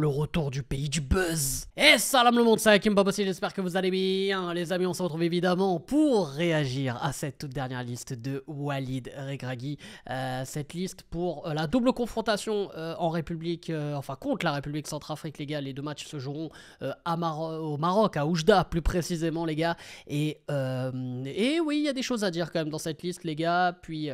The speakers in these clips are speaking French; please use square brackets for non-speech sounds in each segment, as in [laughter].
le retour du pays du buzz. Et salam le monde, c'est Hakim Babassi, j'espère que vous allez bien. Les amis, on se retrouve évidemment pour réagir à cette toute dernière liste de Walid Regragui. Euh, cette liste pour euh, la double confrontation euh, en République, enfin contre la République Centrafrique, les gars. Les deux matchs se joueront au Maroc, à Oujda plus précisément, les gars. Et, et oui, il y a des choses à dire quand même dans cette liste, les gars. Puis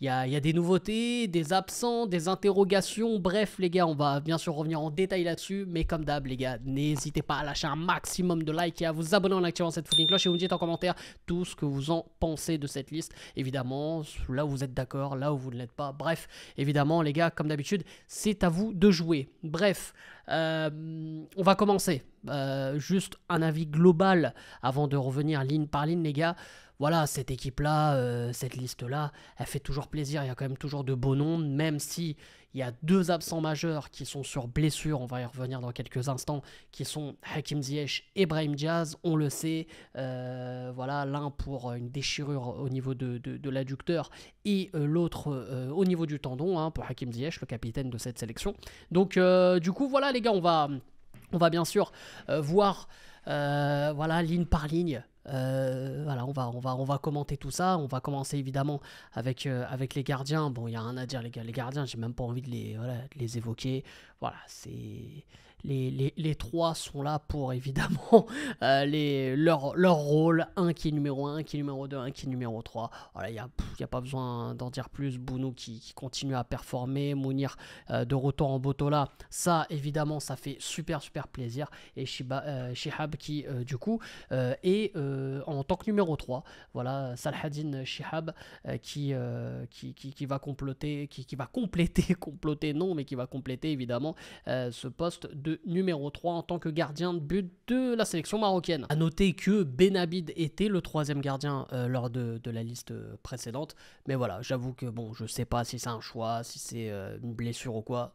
il y a, des nouveautés, des absents, des interrogations. Bref, les gars, on va bien sûr revenir en détail là-dessus. Mais comme d'hab, les gars, n'hésitez pas à lâcher un maximum de likes et à vous abonner en activant cette fucking cloche. Et vous me dites en commentaire tout ce que vous en pensez de cette liste. Évidemment, là où vous êtes d'accord, là où vous ne l'êtes pas. Bref, évidemment, les gars, comme d'habitude, c'est à vous de jouer. Bref, euh, on va commencer. Euh, juste un avis global avant de revenir ligne par ligne, les gars voilà, cette équipe-là, euh, cette liste-là, elle fait toujours plaisir. Il y a quand même toujours de beaux noms, même si il y a deux absents majeurs qui sont sur blessure, on va y revenir dans quelques instants, qui sont Hakim Ziyech et Brahim Diaz, on le sait, euh, voilà, l'un pour une déchirure au niveau de, l'adducteur et euh, l'autre au niveau du tendon, hein, pour Hakim Ziyech, le capitaine de cette sélection. Donc du coup, voilà les gars, on va, on va bien sûr voir voilà, ligne par ligne euh, voilà, on va, on, va, on va commenter tout ça. On va commencer évidemment avec, euh, avec les gardiens. Bon, il n'y a rien à dire, les Les gardiens, j'ai même pas envie de les, voilà, de les évoquer. Voilà, c'est les, trois sont là pour évidemment [laughs] euh, les, leur, rôle, un qui est numéro 1, un qui est numéro 2, un qui est numéro 3. Voilà, il n'y a, pas besoin d'en dire plus. Bounou qui, continue à performer, Mounir euh, de retour en Botola, ça évidemment ça fait super super plaisir. Et euh, Shihab qui du coup est en tant que numéro 3. Voilà, Salhadin Shihab qui, qui, qui, va comploter, qui, qui va compléter, [laughs] comploter non, mais qui va compléter évidemment ce poste de numéro 3 en tant que gardien de but de la sélection marocaine. A noter que Benabid était le troisième gardien euh, lors de, la liste euh, précédente, mais voilà, j'avoue que bon, je sais pas si c'est un choix, si c'est euh, une blessure ou quoi.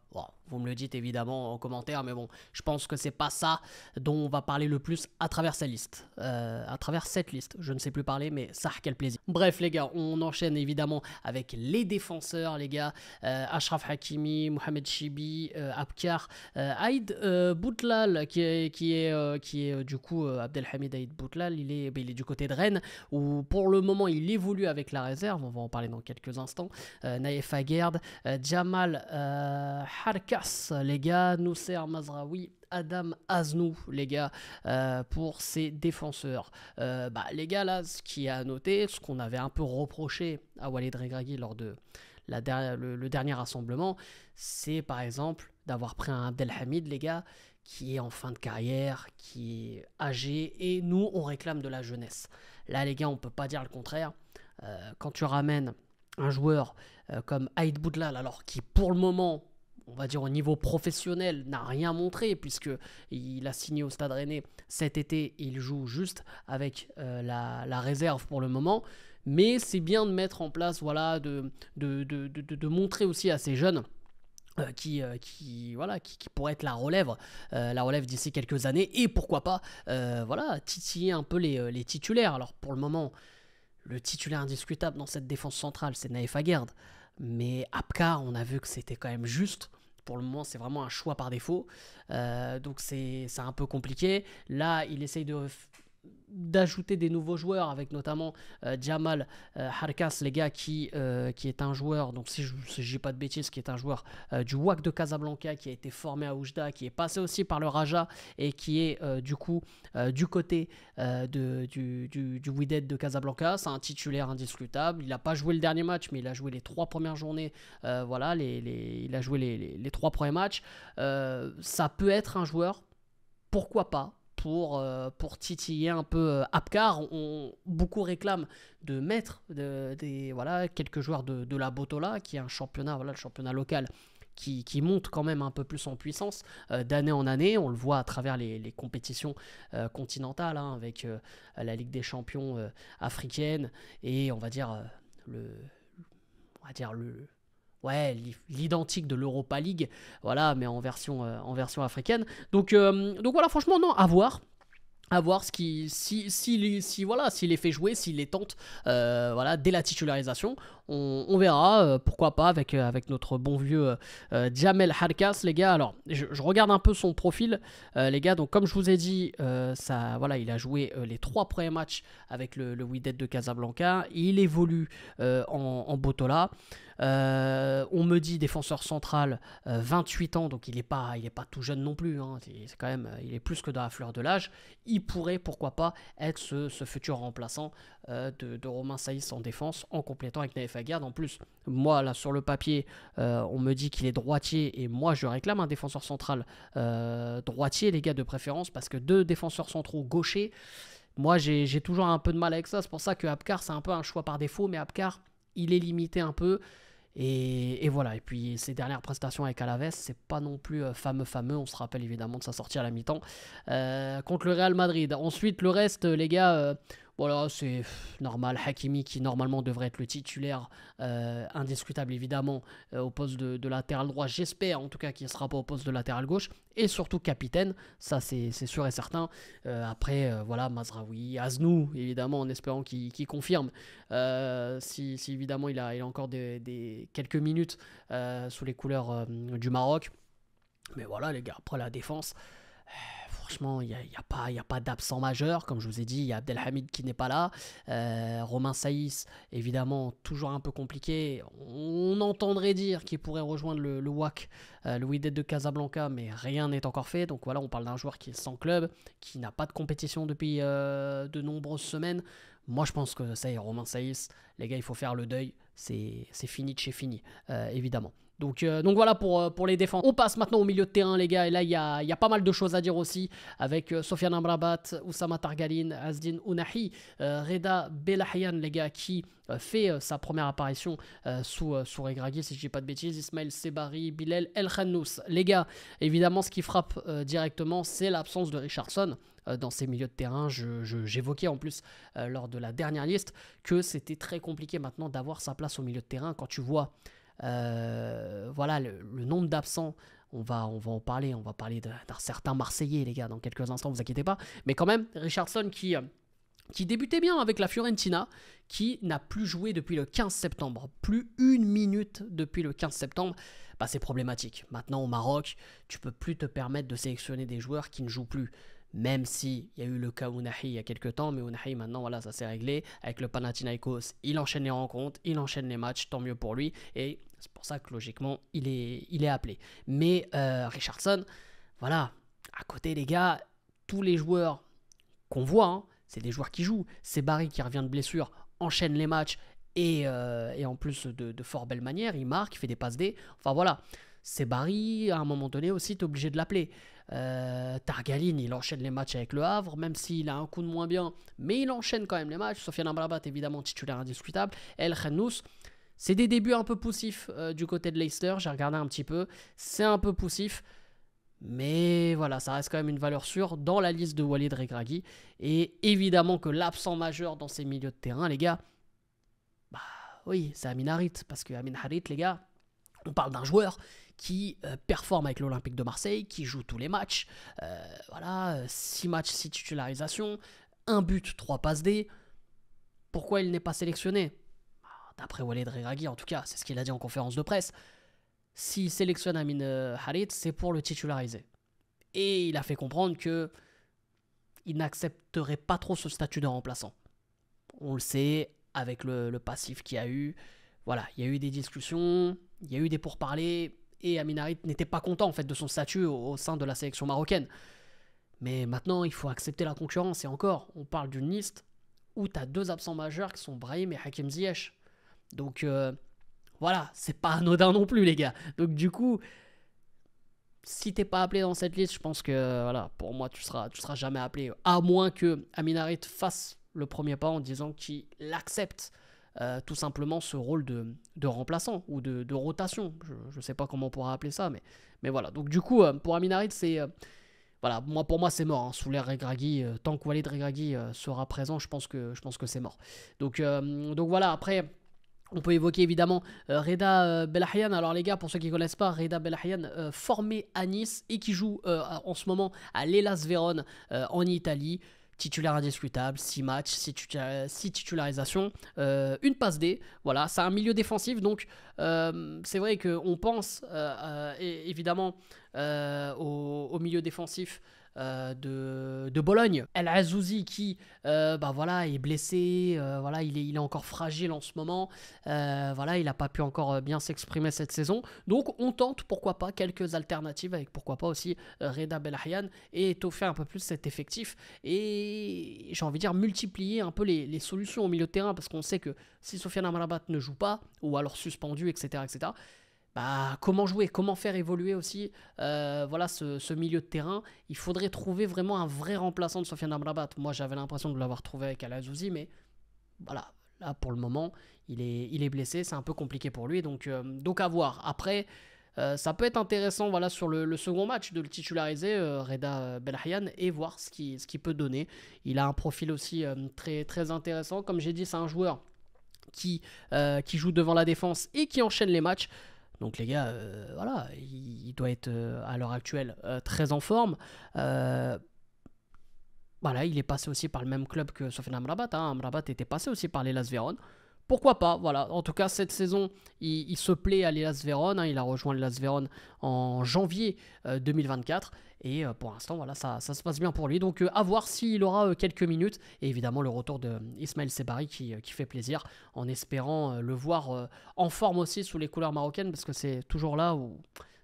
Vous me le dites évidemment en commentaire, mais bon, je pense que c'est pas ça dont on va parler le plus à travers cette liste. Euh, à travers cette liste, je ne sais plus parler, mais ça, quel plaisir. Bref, les gars, on enchaîne évidemment avec les défenseurs, les gars. Euh, Ashraf Hakimi, Mohamed Chibi, euh, Abkar, Aïd Boutlal, qui est, qui est, qui est du coup Abdelhamid Aïd Boutlal, il est, bah, il du côté de Rennes, où pour le moment il évolue avec la réserve, on va en parler dans quelques instants. Naïf Aguerd, Jamal Harka, les gars, nous sert Mazraoui, Adam Aznou, les gars, euh, pour ses défenseurs. Euh, bah, les gars, là, ce qui a noté ce qu'on avait un peu reproché à Walid Regragui lors de la le, dernier rassemblement, c'est par exemple d'avoir pris un Abdelhamid, les gars, qui est en fin de carrière, qui est âgé, et nous, on réclame de la jeunesse. Là, les gars, on peut pas dire le contraire. Euh, quand tu ramènes un joueur comme Aïd Boudlal, alors qui pour le moment on va dire au niveau professionnel, n'a rien montré puisque il a signé au Stade Rennais cet été. Il joue juste avec euh, la, réserve pour le moment, mais c'est bien de mettre en place, voilà, de, de, montrer aussi à ces jeunes. Euh, qui, pourraient euh, qui, voilà, qui, être la relève, la relève d'ici quelques années, et pourquoi pas voilà, titiller un peu les, titulaires. Alors pour le moment, le titulaire indiscutable dans cette défense centrale, c'est Naïf Aguerd. Mais Apka, on a vu que c'était quand même juste pour le moment, c'est vraiment un choix par défaut. Euh, donc c'est un peu compliqué. Là, il essaye de d'ajouter des nouveaux joueurs avec notamment euh, Jamal euh, Harkas les gars qui, euh, qui est un joueur donc si je ne pas de bêtises qui est un joueur du WAC de Casablanca qui a été formé à Oujda qui est passé aussi par le Raja et qui est du coup du côté de, du, du, du de Casablanca c'est un titulaire indiscutable il n'a pas joué le dernier match mais il a joué les trois premières journées voilà les, il a joué les trois premiers matchs ça peut être un joueur pourquoi pas pour, euh, pour titiller un peu euh, Apcar. On, beaucoup réclame de mettre des, voilà, quelques joueurs de, la Botola, qui est un championnat, voilà, le championnat local qui, monte quand même un peu plus en puissance euh, d'année en année. On le voit à travers les, compétitions continentales, hein, avec la Ligue des champions africaine et on va dire le. On va dire le ouais, l'identique de l'Europa League, voilà, mais en version, euh, en version africaine. Donc, euh, donc voilà, franchement, non, à voir à voir ce qui, si, voilà, s'il est fait jouer, s'il les tente, euh, voilà, dès la titularisation, on, verra, pourquoi pas avec, avec notre bon vieux Jamel Harkas, les gars. Alors, je, regarde un peu son profil, les gars. Donc, comme je vous ai dit, ça, voilà, il a joué les trois premiers matchs avec le, le de Casablanca. Il évolue en Botola. Euh, on me dit défenseur central, 28 euh, ans, donc il n'est pas, il est pas tout jeune non plus. Hein. c'est quand même, euh, il est plus que dans la fleur de l'âge. Il pourrait, pourquoi pas, être ce, futur remplaçant de, Romain Saïs en défense, en complétant avec Naïf Aguerd. En plus, moi, là, sur le papier, on me dit qu'il est droitier, et moi, je réclame un défenseur central droitier, les gars, de préférence, parce que deux défenseurs centraux gauchers, moi, j'ai toujours un peu de mal avec ça. C'est pour ça que Abkar, c'est un peu un choix par défaut, mais Abkar il est limité un peu. Et, voilà, et puis ses dernières prestations avec Alaves, c'est pas non plus euh, fameux fameux, on se rappelle évidemment de sa sortie à la mi-temps euh, contre le Real Madrid. Ensuite, le reste, les gars, euh, voilà, c'est normal. Hakimi, qui normalement devrait être le titulaire euh, indiscutable, évidemment, euh, au poste de, latéral droit. J'espère en tout cas qu'il ne sera pas au poste de latéral gauche. Et surtout capitaine, ça c'est sûr et certain. Euh, après, voilà, Mazraoui, Aznou, évidemment, en espérant qu'il confirme. Si, évidemment il a, encore des, quelques minutes sous les couleurs du Maroc. Mais voilà, les gars, après la défense franchement, il n'y a, a, pas, pas d'absent majeur. Comme je vous ai dit, il y a Abdelhamid qui n'est pas là. Euh, Romain Saïs, évidemment, toujours un peu compliqué. On entendrait dire qu'il pourrait rejoindre le, WAC, le euh, de Casablanca, mais rien n'est encore fait. Donc voilà, on parle d'un joueur qui est sans club, qui n'a pas de compétition depuis euh, de nombreuses semaines. Moi, je pense que ça y est, Romain Saïs, les gars, il faut faire le deuil. C'est fini de chez fini, évidemment. Euh, donc, voilà euh, pour, les défenses. On passe maintenant au milieu de terrain, les gars. Et là, il y a, pas mal de choses à dire aussi. Avec euh, Sofiane Amrabat, Oussama Targalin, Azdin Ounahi, Reda Belahian, les gars, qui fait sa première apparition sous, sous Regragui, si je dis pas de bêtises. Ismaël Sebari, Bilel, El Khannous. Les gars, évidemment, ce qui frappe directement, c'est l'absence de Richardson dans ces milieux de terrain. J'évoquais en plus lors de la dernière liste que c'était très compliqué maintenant d'avoir sa place au milieu de terrain quand tu vois euh, voilà, le, nombre d'absents, on va, on va en parler. On va parler d'un certain Marseillais, les gars, dans quelques instants, vous inquiétez pas. Mais quand même, Richardson qui, euh, qui débutait bien avec la Fiorentina, qui n'a plus joué depuis le 15 septembre. Plus une minute depuis le 15 septembre, bah, c'est problématique. Maintenant, au Maroc, tu peux plus te permettre de sélectionner des joueurs qui ne jouent plus même si y a eu le cas Ounahi il y a quelques temps, mais Ounahi maintenant voilà ça s'est réglé avec le Panathinaikos, il enchaîne les rencontres, il enchaîne les matchs, tant mieux pour lui et c'est pour ça que logiquement il est, il est appelé. Mais euh, Richardson, voilà, à côté les gars, tous les joueurs qu'on voit, hein, c'est des joueurs qui jouent. C'est Barry qui revient de blessure, enchaîne les matchs et, euh, en plus de, fort belle manière, il marque, il fait des passes D. Enfin voilà, c'est Barry, à un moment donné aussi, t'es obligé de l'appeler. Euh, Targaline, il enchaîne les matchs avec le Havre, même s'il a un coup de moins bien, mais il enchaîne quand même les matchs. Sofiane Amrabat, évidemment, titulaire indiscutable. El Khanous, c'est des débuts un peu poussifs euh, du côté de Leicester, j'ai regardé un petit peu, c'est un peu poussif. Mais voilà, ça reste quand même une valeur sûre dans la liste de Walid Regragui. Et évidemment que l'absent majeur dans ces milieux de terrain, les gars, bah oui, c'est Amin Harit. Parce que Amin Harit, les gars, on parle d'un joueur qui euh, performe avec l'Olympique de Marseille, qui joue tous les matchs. Euh, voilà, 6 matchs, 6 titularisations, 1 but, 3 passes D. Pourquoi il n'est pas sélectionné bah, D'après Walid Regragui, en tout cas, c'est ce qu'il a dit en conférence de presse. S'il sélectionne Amin euh, Harit, c'est pour le titulariser. Et il a fait comprendre que il n'accepterait pas trop ce statut de remplaçant. On le sait, avec le, le passif qu'il y a eu, voilà, il y a eu des discussions, il y a eu des pourparlers, et Aminarit n'était pas content en fait de son statut au, sein de la sélection marocaine. Mais maintenant, il faut accepter la concurrence. Et encore, on parle d'une liste où tu as deux absents majeurs qui sont Brahim et Hakim Ziyech. Donc euh, voilà, c'est pas anodin non plus, les gars. Donc du coup, si t'es pas appelé dans cette liste, je pense que voilà, pour moi, tu seras, tu seras jamais appelé. À moins que Aminarit fasse le premier pas en disant qu'il l'accepte euh, tout simplement ce rôle de, remplaçant ou de, rotation. Je ne sais pas comment on pourra appeler ça, mais, mais voilà. Donc du coup, euh, pour Amin c'est... Euh, voilà, moi, pour moi, c'est mort. Hein. Sous l'ère Regragui, tant que Walid sera présent, je pense que, que c'est mort. Donc, donc voilà, après... On peut évoquer évidemment Reda Alors les gars, pour ceux qui ne connaissent pas, Reda Belhayan, formé à Nice et qui joue en ce moment à l'Elas Vérone en Italie titulaire indiscutable, 6 matchs, 6, titularisations, euh, une passe D. Voilà, c'est un milieu défensif, donc euh, c'est vrai qu'on pense euh, évidemment au, milieu défensif euh, de, de, Bologne. El Azouzi qui euh, bah voilà, est blessé, euh, voilà, il, est, il est encore fragile en ce moment, voilà, il n'a pas pu encore bien s'exprimer cette saison. Donc on tente pourquoi pas quelques alternatives avec pourquoi pas aussi Reda Belhayan et étoffer un peu plus cet effectif et j'ai envie de dire multiplier un peu les, solutions au milieu de terrain parce qu'on sait que si Sofiane Amrabat ne joue pas ou alors suspendu, etc., etc., bah, comment jouer, comment faire évoluer aussi euh, voilà ce, milieu de terrain. Il faudrait trouver vraiment un vrai remplaçant de Sofiane Amrabat. Moi, j'avais l'impression de l'avoir trouvé avec Al Azouzi, mais voilà, là pour le moment, il est, il est blessé, c'est un peu compliqué pour lui, donc, euh, donc à voir. Après, euh, ça peut être intéressant voilà, sur le, second match de le titulariser, Reda Belhayan, et voir ce qu'il ce qui peut donner. Il a un profil aussi très, très intéressant. Comme j'ai dit, c'est un joueur qui, qui, joue devant la défense et qui enchaîne les matchs. Donc les gars, euh, voilà, il, doit être euh, à l'heure actuelle euh, très en forme. voilà, bah il est passé aussi par le même club que Sofiane Amrabat. Hein. Amrabat était passé aussi par les Las Véron pourquoi pas Voilà, en tout cas, cette saison, il, se plaît à l'Elas Véron. Hein. il a rejoint l'Elas Véron en janvier 2024. Euh, Et euh, pour l'instant, voilà, ça, ça, se passe bien pour lui. Donc euh, à voir s'il aura quelques minutes. Et évidemment, le retour de Ismaël Sebari qui, fait plaisir en espérant le voir en forme aussi sous les couleurs marocaines parce que c'est toujours là où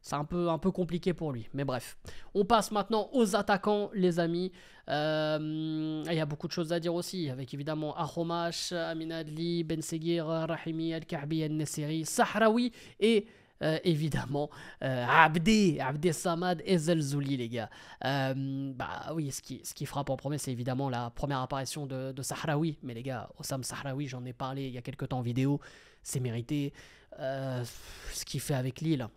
c'est un peu, un peu compliqué pour lui. Mais bref, on passe maintenant aux attaquants, les amis. Euh, il y a beaucoup de choses à dire aussi, avec évidemment Ahomash, Aminadli, Ben Seguir, Rahimi, Al-Kahbi, Al-Nesseri, Sahraoui et... Euh, évidemment, euh, Abdi, Abdé, Samad et Zelzouli, les gars. bah oui, ce qui, ce qui frappe en premier, c'est évidemment la première apparition de, de, Sahraoui. Mais les gars, Osam Sahraoui, j'en ai parlé il y a quelques temps en vidéo, c'est mérité. ce qu'il fait avec Lille,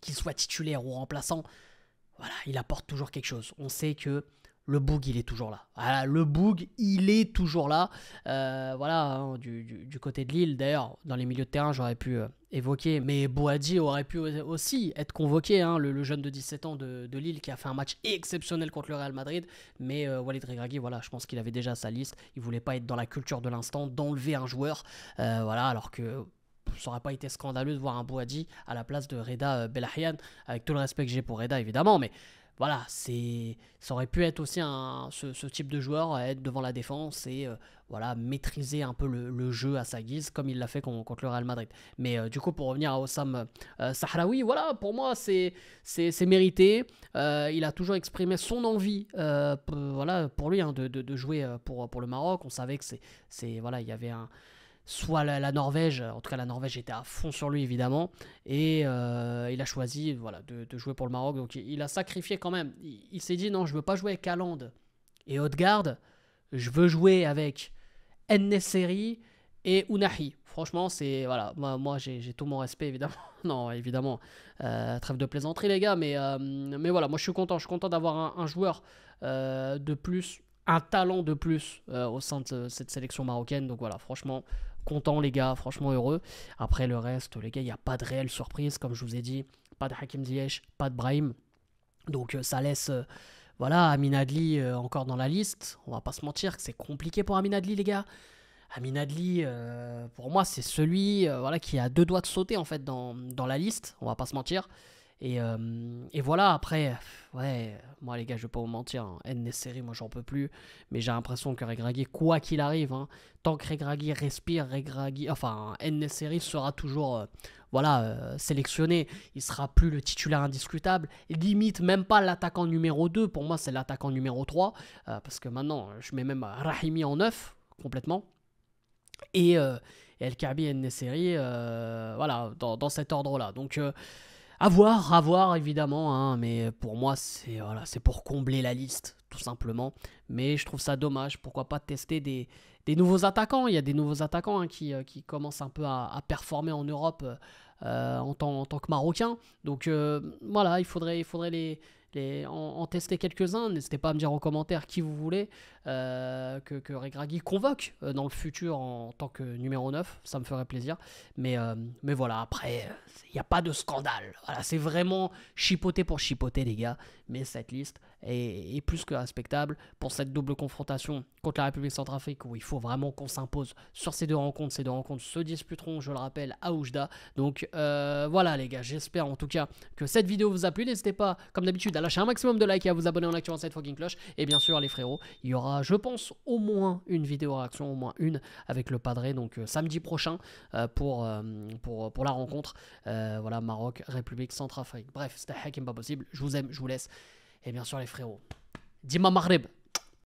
qu'il soit titulaire ou remplaçant, voilà, il apporte toujours quelque chose. On sait que le boug, il est toujours là. le boug, il est toujours là. Euh, voilà, hein, du, côté de Lille, d'ailleurs, dans les milieux de terrain, j'aurais pu euh, évoquer, mais Boadi aurait pu aussi être convoqué, hein, le, jeune de 17 ans de, Lille qui a fait un match exceptionnel contre le Real Madrid. Mais euh, Walid Regragui, voilà, je pense qu'il avait déjà sa liste. Il voulait pas être dans la culture de l'instant, d'enlever un joueur. voilà, alors que ça aurait pas été scandaleux de voir un Bouadi à la place de Reda euh, Belahian, avec tout le respect que j'ai pour Reda évidemment, mais voilà, c'est ça aurait pu être aussi un, ce, type de joueur, être devant la défense et euh, voilà maîtriser un peu le, jeu à sa guise, comme il l'a fait contre, le Real Madrid. Mais euh, du coup, pour revenir à Osam Sahraoui, voilà, pour moi, c'est mérité. il a toujours exprimé son envie, pour, voilà, pour lui, hein, de, de, jouer pour, pour le Maroc. On savait que c'est voilà, il y avait un soit la, Norvège, en tout cas la Norvège était à fond sur lui évidemment, et euh, il a choisi voilà, de, jouer pour le Maroc. Donc il, a sacrifié quand même. Il, s'est dit non, je veux pas jouer avec Haaland et Odegaard, je veux jouer avec Nesseri et Unahi. Franchement, c'est voilà, moi, moi j'ai tout mon respect évidemment. [laughs] non, évidemment, euh, trêve de plaisanterie les gars, mais euh, mais voilà, moi je suis content, je suis content d'avoir un, joueur de plus un talent de plus au sein de cette sélection marocaine. Donc voilà, franchement, content les gars, franchement heureux. Après le reste, les gars, il n'y a pas de réelle surprise, comme je vous ai dit. Pas de Hakim Ziyech, pas de Brahim. Donc euh, ça laisse... Euh, voilà, Amin Adli euh, encore dans la liste. On va pas se mentir que c'est compliqué pour Amin Adli, les gars. Amin Adli, pour moi, c'est celui voilà, qui a deux doigts de sauter en fait dans, dans la liste. On va pas se mentir. Euh, et, voilà, après, ouais, moi les gars, je vais pas vous mentir, hein, NSRI, moi j'en peux plus, mais j'ai l'impression que Regragui, quoi qu'il arrive, hein, tant que Regragui respire, Regragui, enfin, NSRI sera toujours, euh, voilà, euh, sélectionné, il sera plus le titulaire indiscutable, limite même pas l'attaquant numéro 2, pour moi c'est l'attaquant numéro 3, parce que maintenant, je mets même Rahimi en 9, complètement, et, El Kabi et NSRI, voilà, dans, dans cet ordre-là, donc... Avoir, voir, à voir évidemment, hein, mais pour moi c'est voilà, pour combler la liste tout simplement. Mais je trouve ça dommage, pourquoi pas tester des, nouveaux attaquants Il y a des nouveaux attaquants hein, euh, qui, commencent un peu à, performer en Europe euh, en, tant, que Marocain. Donc euh, voilà, il faudrait, il faudrait les, en tester quelques-uns. N'hésitez pas à me dire en commentaire qui vous voulez euh, que, que Regragui convoque euh, dans le futur en, tant que numéro 9. Ça me ferait plaisir. Mais, euh, mais voilà, après, il n'y a pas de scandale. Voilà, c'est vraiment chipoter pour chipoter, les gars. Mais cette liste est, plus que respectable pour cette double confrontation contre la République centrafricaine où il faut vraiment qu'on s'impose sur ces deux rencontres. Ces deux rencontres se disputeront, je le rappelle, à Oujda. Donc voilà, les gars, j'espère en tout cas que cette vidéo vous a plu. N'hésitez pas, comme d'habitude, à lâcher un maximum de likes et à vous abonner en activant cette fucking cloche. Et bien sûr, les frérots, il y aura, je pense, au moins une vidéo réaction, au moins une, avec le Padré, donc euh, samedi prochain, euh, pour, euh, pour, pour la rencontre. voilà, Maroc, République Centrafrique. Bref, c'était Hakim pas possible. Je vous aime, je vous laisse. Et bien sûr, les frérots, Dima Maghreb.